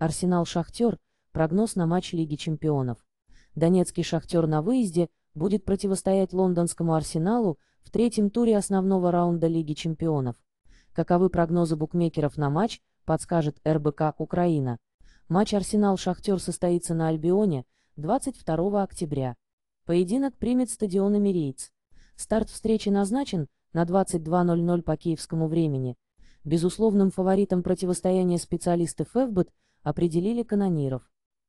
Арсенал-Шахтер, прогноз на матч Лиги чемпионов. Донецкий «Шахтер» на выезде будет противостоять лондонскому «Арсеналу» в третьем туре основного раунда Лиги чемпионов. Каковы прогнозы букмекеров на матч, подскажет РБК «Украина». Матч «Арсенал-Шахтер» состоится на Альбионе 22 октября. Поединок примет стадион «Эмирейтс». Старт встречи назначен на 22.00 по киевскому времени. Безусловным фаворитом противостояния специалисты Февбет – определили канониров.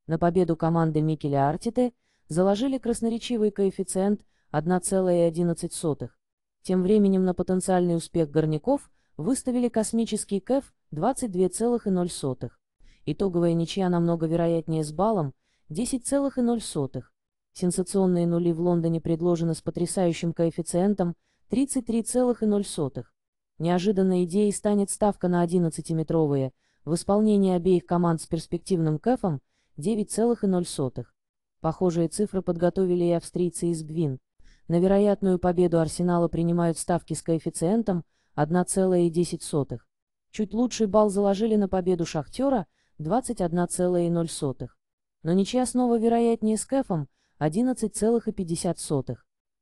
На победу команды Микеля Артиты заложили красноречивый коэффициент 1,11. Тем временем на потенциальный успех горняков выставили космический КЭФ 22,0. Итоговая ничья намного вероятнее с баллом 10,0. Сенсационные нули в Лондоне предложены с потрясающим коэффициентом 33,0. Неожиданной идеей станет ставка на 11-метровые – в исполнении обеих команд с перспективным кэфом 9,0. Похожие цифры подготовили и австрийцы из Бвин. На вероятную победу Арсенала принимают ставки с коэффициентом 1,10. Чуть лучший балл заложили на победу Шахтера 21,0. Но ничья снова вероятнее с кэфом 11,50.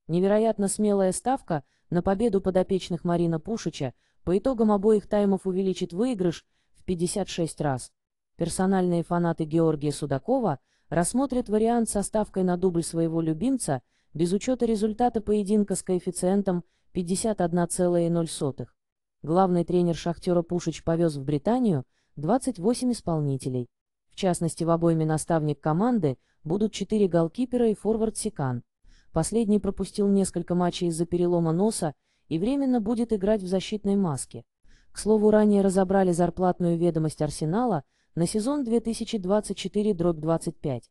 Невероятно смелая ставка на победу подопечных Марина Пушича по итогам обоих таймов увеличит выигрыш – 56 раз. Персональные фанаты Георгия Судакова рассмотрят вариант со ставкой на дубль своего любимца без учета результата поединка с коэффициентом 51,0. Главный тренер «Шахтера» Пушич повез в Британию 28 исполнителей. В частности, в обойме наставник команды будут 4 голкипера и форвард Секан. Последний пропустил несколько матчей из-за перелома носа и временно будет играть в защитной маске. К слову, ранее разобрали зарплатную ведомость «Арсенала» на сезон 2024-25.